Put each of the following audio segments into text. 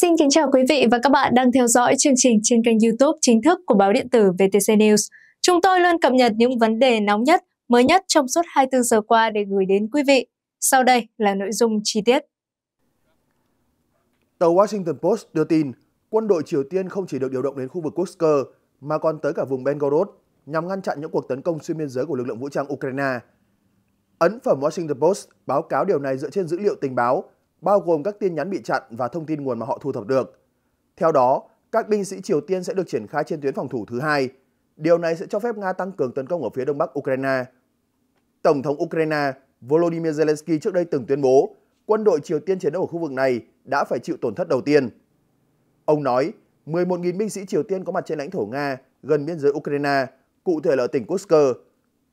Xin kính chào quý vị và các bạn đang theo dõi chương trình trên kênh YouTube chính thức của báo điện tử VTC News. Chúng tôi luôn cập nhật những vấn đề nóng nhất, mới nhất trong suốt 24 giờ qua để gửi đến quý vị. Sau đây là nội dung chi tiết. Tờ Washington Post đưa tin, quân đội Triều Tiên không chỉ được điều động đến khu vực Kursk mà còn tới cả vùng Belgorod nhằm ngăn chặn những cuộc tấn công xuyên biên giới của lực lượng vũ trang Ukraine. Ấn phẩm Washington Post báo cáo điều này dựa trên dữ liệu tình báo bao gồm các tin nhắn bị chặn và thông tin nguồn mà họ thu thập được. Theo đó, các binh sĩ Triều Tiên sẽ được triển khai trên tuyến phòng thủ thứ hai. Điều này sẽ cho phép Nga tăng cường tấn công ở phía đông bắc Ukraine. Tổng thống Ukraine Volodymyr Zelensky trước đây từng tuyên bố quân đội Triều Tiên chiến đấu ở khu vực này đã phải chịu tổn thất đầu tiên. Ông nói 11.000 binh sĩ Triều Tiên có mặt trên lãnh thổ Nga gần biên giới Ukraine, cụ thể là ở tỉnh Kursk.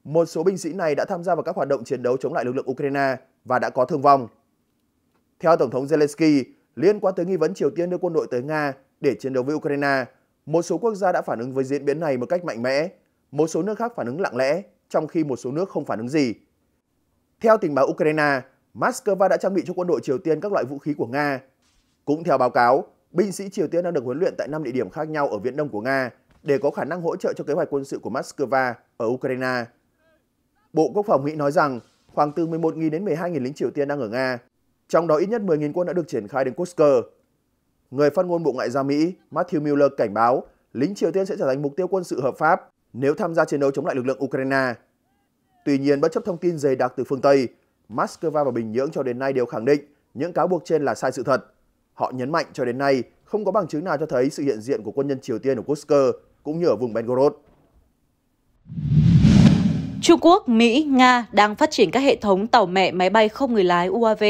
Một số binh sĩ này đã tham gia vào các hoạt động chiến đấu chống lại lực lượng Ukraine và đã có thương vong. Theo Tổng thống Zelensky, liên quan tới nghi vấn Triều Tiên đưa quân đội tới Nga để chiến đấu với Ukraine, một số quốc gia đã phản ứng với diễn biến này một cách mạnh mẽ, một số nước khác phản ứng lặng lẽ, trong khi một số nước không phản ứng gì. Theo tình báo Ukraine, Moscow đã trang bị cho quân đội Triều Tiên các loại vũ khí của Nga. Cũng theo báo cáo, binh sĩ Triều Tiên đang được huấn luyện tại 5 địa điểm khác nhau ở Viễn Đông của Nga để có khả năng hỗ trợ cho kế hoạch quân sự của Moscow ở Ukraine. Bộ Quốc phòng Mỹ nói rằng khoảng từ 11.000 đến 12.000 lính Triều Tiên đang ở Nga trong đó ít nhất 10.000 quân đã được triển khai đến Kursk. Người phát ngôn Bộ Ngoại giao Mỹ Matthew Miller cảnh báo lính Triều Tiên sẽ trở thành mục tiêu quân sự hợp pháp nếu tham gia chiến đấu chống lại lực lượng Ukraine. Tuy nhiên, bất chấp thông tin dày đặc từ phương Tây, Moscow và Bình Nhưỡng cho đến nay đều khẳng định những cáo buộc trên là sai sự thật. Họ nhấn mạnh cho đến nay không có bằng chứng nào cho thấy sự hiện diện của quân nhân Triều Tiên ở Kursk cũng như ở vùng Belgorod. Trung Quốc, Mỹ, Nga đang phát triển các hệ thống tàu mẹ máy bay không người lái UAV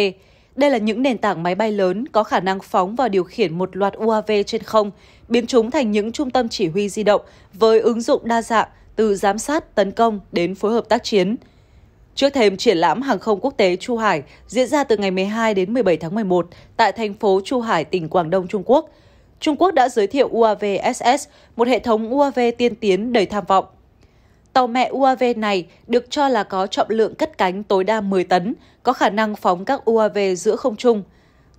đây là những nền tảng máy bay lớn có khả năng phóng và điều khiển một loạt UAV trên không, biến chúng thành những trung tâm chỉ huy di động với ứng dụng đa dạng từ giám sát, tấn công đến phối hợp tác chiến. Trước thềm triển lãm hàng không quốc tế Chu Hải diễn ra từ ngày 12 đến 17 tháng 11 tại thành phố Chu Hải, tỉnh Quảng Đông, Trung Quốc, Trung Quốc đã giới thiệu UAV SS, một hệ thống UAV tiên tiến đầy tham vọng Tàu mẹ UAV này được cho là có trọng lượng cất cánh tối đa 10 tấn, có khả năng phóng các UAV giữa không trung.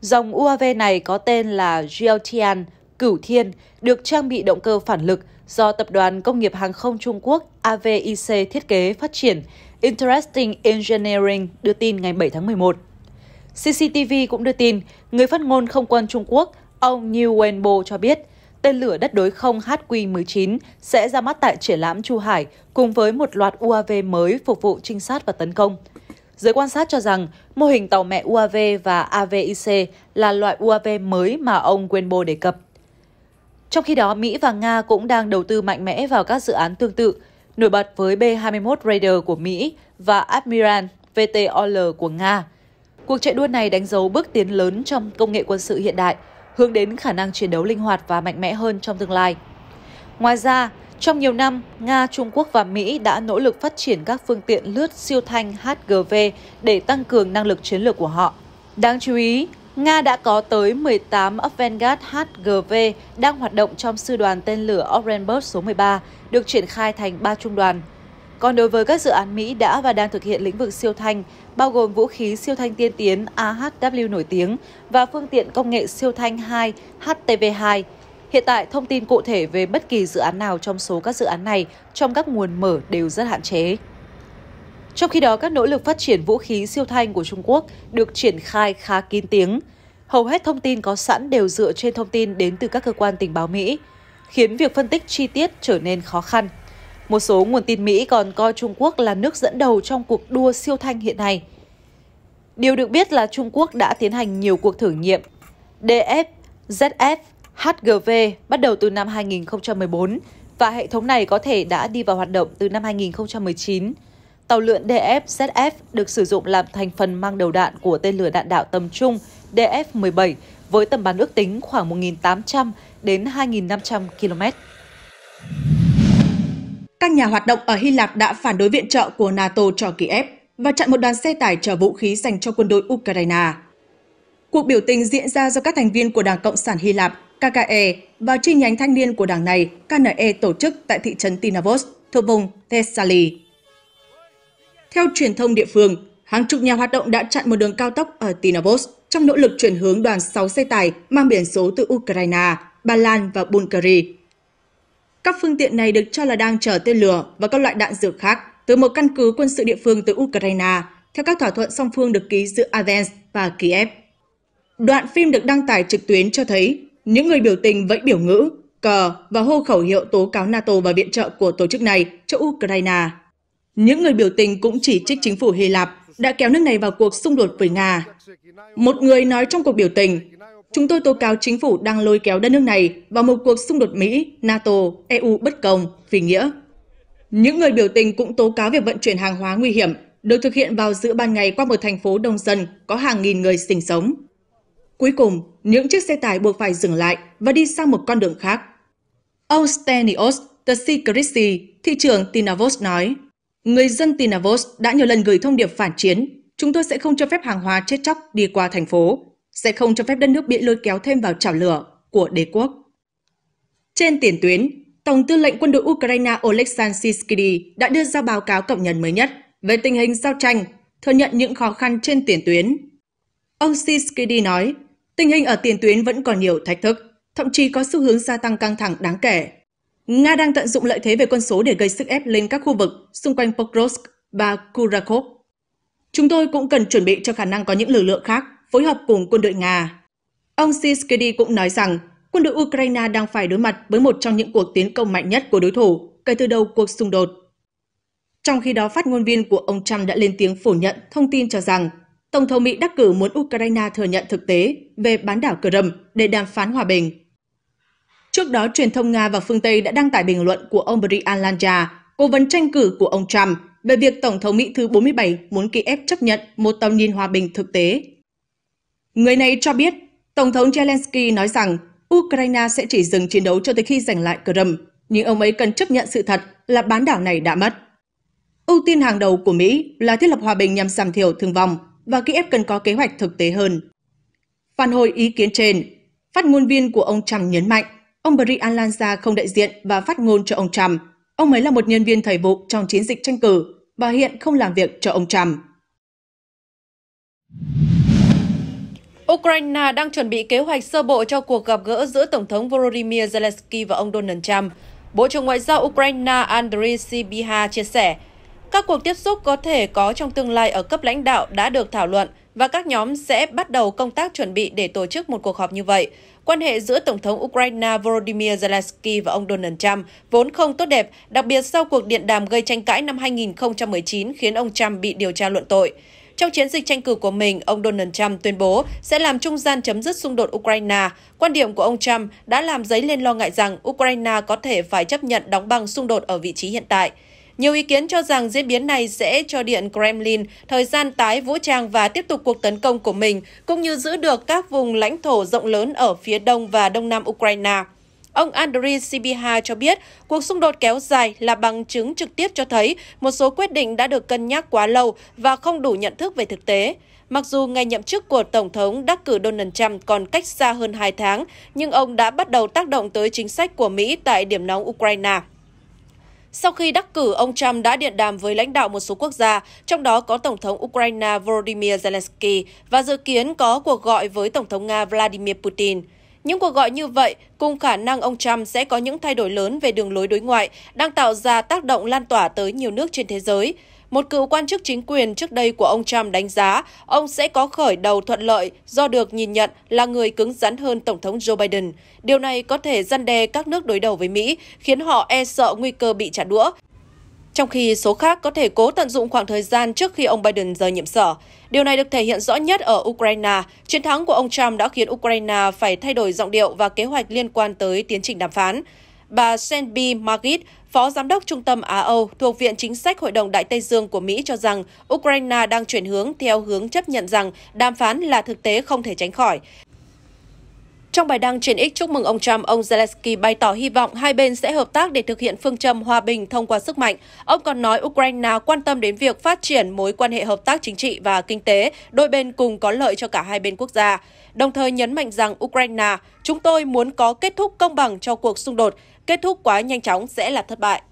Dòng UAV này có tên là Geotian Cửu Thiên, được trang bị động cơ phản lực do Tập đoàn Công nghiệp Hàng không Trung Quốc AVIC thiết kế phát triển, Interesting Engineering đưa tin ngày 7 tháng 11. CCTV cũng đưa tin, người phát ngôn không quân Trung Quốc, ông Niu Wenbo cho biết – tên lửa đất đối không HQ-19 sẽ ra mắt tại triển lãm Chu Hải cùng với một loạt UAV mới phục vụ trinh sát và tấn công. Giới quan sát cho rằng mô hình tàu mẹ UAV và AVIC là loại UAV mới mà ông Wenbo đề cập. Trong khi đó, Mỹ và Nga cũng đang đầu tư mạnh mẽ vào các dự án tương tự, nổi bật với B-21 Raider của Mỹ và Admiral VTOL của Nga. Cuộc chạy đua này đánh dấu bước tiến lớn trong công nghệ quân sự hiện đại – hướng đến khả năng chiến đấu linh hoạt và mạnh mẽ hơn trong tương lai. Ngoài ra, trong nhiều năm, Nga, Trung Quốc và Mỹ đã nỗ lực phát triển các phương tiện lướt siêu thanh HGV để tăng cường năng lực chiến lược của họ. Đáng chú ý, Nga đã có tới 18 ấp HGV đang hoạt động trong sư đoàn tên lửa Orenburg số 13, được triển khai thành 3 trung đoàn còn đối với các dự án Mỹ đã và đang thực hiện lĩnh vực siêu thanh, bao gồm vũ khí siêu thanh tiên tiến AHW nổi tiếng và phương tiện công nghệ siêu thanh 2 HTV2, hiện tại thông tin cụ thể về bất kỳ dự án nào trong số các dự án này trong các nguồn mở đều rất hạn chế. Trong khi đó, các nỗ lực phát triển vũ khí siêu thanh của Trung Quốc được triển khai khá kín tiếng. Hầu hết thông tin có sẵn đều dựa trên thông tin đến từ các cơ quan tình báo Mỹ, khiến việc phân tích chi tiết trở nên khó khăn. Một số nguồn tin Mỹ còn coi Trung Quốc là nước dẫn đầu trong cuộc đua siêu thanh hiện nay. Điều được biết là Trung Quốc đã tiến hành nhiều cuộc thử nghiệm DF, ZF, HGV bắt đầu từ năm 2014 và hệ thống này có thể đã đi vào hoạt động từ năm 2019. Tàu lượn DF-ZF được sử dụng làm thành phần mang đầu đạn của tên lửa đạn đạo tầm trung DF-17 với tầm bắn ước tính khoảng 1.800 đến 2.500 km. Các nhà hoạt động ở Hy Lạp đã phản đối viện trợ của NATO cho Kiev và chặn một đoàn xe tải chở vũ khí dành cho quân đội Ukraine. Cuộc biểu tình diễn ra do các thành viên của Đảng Cộng sản Hy Lạp KKE và chi nhánh thanh niên của đảng này KNE tổ chức tại thị trấn Tinavos thuộc vùng Thessaly. Theo truyền thông địa phương, hàng chục nhà hoạt động đã chặn một đường cao tốc ở Tinavos trong nỗ lực chuyển hướng đoàn 6 xe tải mang biển số từ Ukraine, Ba Lan và Bulgaria các phương tiện này được cho là đang chở tên lửa và các loại đạn dược khác từ một căn cứ quân sự địa phương tới Ukraine, theo các thỏa thuận song phương được ký giữa Athens và Kiev. Đoạn phim được đăng tải trực tuyến cho thấy những người biểu tình vẫy biểu ngữ, cờ và hô khẩu hiệu tố cáo NATO và viện trợ của tổ chức này cho Ukraine. Những người biểu tình cũng chỉ trích chính phủ Hy Lạp đã kéo nước này vào cuộc xung đột với Nga. Một người nói trong cuộc biểu tình, Chúng tôi tố cáo chính phủ đang lôi kéo đất nước này vào một cuộc xung đột Mỹ, NATO, EU bất công, vì nghĩa. Những người biểu tình cũng tố cáo việc vận chuyển hàng hóa nguy hiểm được thực hiện vào giữa ban ngày qua một thành phố đông dân có hàng nghìn người sinh sống. Cuối cùng, những chiếc xe tải buộc phải dừng lại và đi sang một con đường khác. Austenios Tsikritsi, thị trưởng Tinavos nói, Người dân Tinavos đã nhiều lần gửi thông điệp phản chiến, chúng tôi sẽ không cho phép hàng hóa chết chóc đi qua thành phố, sẽ không cho phép đất nước bị lôi kéo thêm vào chảo lửa của đế quốc. Trên tiền tuyến, Tổng tư lệnh quân đội Ukraine Oleksandr Sisky đã đưa ra báo cáo cập nhật mới nhất về tình hình giao tranh, thừa nhận những khó khăn trên tiền tuyến. Ông Sisky nói, tình hình ở tiền tuyến vẫn còn nhiều thách thức, thậm chí có xu hướng gia tăng căng thẳng đáng kể. Nga đang tận dụng lợi thế về quân số để gây sức ép lên các khu vực xung quanh Pokrovsk và Kurakov. Chúng tôi cũng cần chuẩn bị cho khả năng có những lực lượng khác phối hợp cùng quân đội Nga. Ông Siskendi cũng nói rằng quân đội Ukraine đang phải đối mặt với một trong những cuộc tiến công mạnh nhất của đối thủ kể từ đầu cuộc xung đột. Trong khi đó, phát ngôn viên của ông Trump đã lên tiếng phủ nhận thông tin cho rằng Tổng thống Mỹ đắc cử muốn Ukraine thừa nhận thực tế về bán đảo Crimea để đàm phán hòa bình. Trước đó, truyền thông Nga và phương Tây đã đăng tải bình luận của ông Brian Lanja, cố vấn tranh cử của ông Trump, về việc Tổng thống Mỹ thứ 47 muốn Kiev chấp nhận một tầm nhìn hòa bình thực tế Người này cho biết, Tổng thống Zelensky nói rằng Ukraine sẽ chỉ dừng chiến đấu cho tới khi giành lại Crimea, nhưng ông ấy cần chấp nhận sự thật là bán đảo này đã mất. Ưu tiên hàng đầu của Mỹ là thiết lập hòa bình nhằm giảm thiểu thương vong và Kiev cần có kế hoạch thực tế hơn. Phản hồi ý kiến trên, phát ngôn viên của ông Trump nhấn mạnh ông Brian Lanza không đại diện và phát ngôn cho ông Trump. Ông ấy là một nhân viên thời vụ trong chiến dịch tranh cử và hiện không làm việc cho ông Trump. Ukraine đang chuẩn bị kế hoạch sơ bộ cho cuộc gặp gỡ giữa Tổng thống Volodymyr Zelensky và ông Donald Trump. Bộ trưởng Ngoại giao Ukraine Andriy Sibiha chia sẻ, các cuộc tiếp xúc có thể có trong tương lai ở cấp lãnh đạo đã được thảo luận và các nhóm sẽ bắt đầu công tác chuẩn bị để tổ chức một cuộc họp như vậy. Quan hệ giữa Tổng thống Ukraine Volodymyr Zelensky và ông Donald Trump vốn không tốt đẹp, đặc biệt sau cuộc điện đàm gây tranh cãi năm 2019 khiến ông Trump bị điều tra luận tội. Trong chiến dịch tranh cử của mình, ông Donald Trump tuyên bố sẽ làm trung gian chấm dứt xung đột Ukraine. Quan điểm của ông Trump đã làm dấy lên lo ngại rằng Ukraine có thể phải chấp nhận đóng băng xung đột ở vị trí hiện tại. Nhiều ý kiến cho rằng diễn biến này sẽ cho Điện Kremlin thời gian tái vũ trang và tiếp tục cuộc tấn công của mình, cũng như giữ được các vùng lãnh thổ rộng lớn ở phía đông và đông nam Ukraine. Ông Andriy Sibiha cho biết cuộc xung đột kéo dài là bằng chứng trực tiếp cho thấy một số quyết định đã được cân nhắc quá lâu và không đủ nhận thức về thực tế. Mặc dù ngày nhậm chức của Tổng thống đắc cử Donald Trump còn cách xa hơn 2 tháng, nhưng ông đã bắt đầu tác động tới chính sách của Mỹ tại điểm nóng Ukraine. Sau khi đắc cử, ông Trump đã điện đàm với lãnh đạo một số quốc gia, trong đó có Tổng thống Ukraine Volodymyr Zelensky và dự kiến có cuộc gọi với Tổng thống Nga Vladimir Putin. Những cuộc gọi như vậy cùng khả năng ông Trump sẽ có những thay đổi lớn về đường lối đối ngoại đang tạo ra tác động lan tỏa tới nhiều nước trên thế giới. Một cựu quan chức chính quyền trước đây của ông Trump đánh giá ông sẽ có khởi đầu thuận lợi do được nhìn nhận là người cứng rắn hơn Tổng thống Joe Biden. Điều này có thể gian đe các nước đối đầu với Mỹ, khiến họ e sợ nguy cơ bị trả đũa, trong khi số khác có thể cố tận dụng khoảng thời gian trước khi ông Biden rời nhiệm sở. Điều này được thể hiện rõ nhất ở Ukraine. Chiến thắng của ông Trump đã khiến Ukraine phải thay đổi giọng điệu và kế hoạch liên quan tới tiến trình đàm phán. Bà Senbi Margit, Phó Giám đốc Trung tâm Á-Âu thuộc Viện Chính sách Hội đồng Đại Tây Dương của Mỹ cho rằng Ukraine đang chuyển hướng theo hướng chấp nhận rằng đàm phán là thực tế không thể tránh khỏi. Trong bài đăng trên X chúc mừng ông Trump, ông Zelensky bày tỏ hy vọng hai bên sẽ hợp tác để thực hiện phương châm hòa bình thông qua sức mạnh. Ông còn nói Ukraine quan tâm đến việc phát triển mối quan hệ hợp tác chính trị và kinh tế, đôi bên cùng có lợi cho cả hai bên quốc gia. Đồng thời nhấn mạnh rằng Ukraine, chúng tôi muốn có kết thúc công bằng cho cuộc xung đột, kết thúc quá nhanh chóng sẽ là thất bại.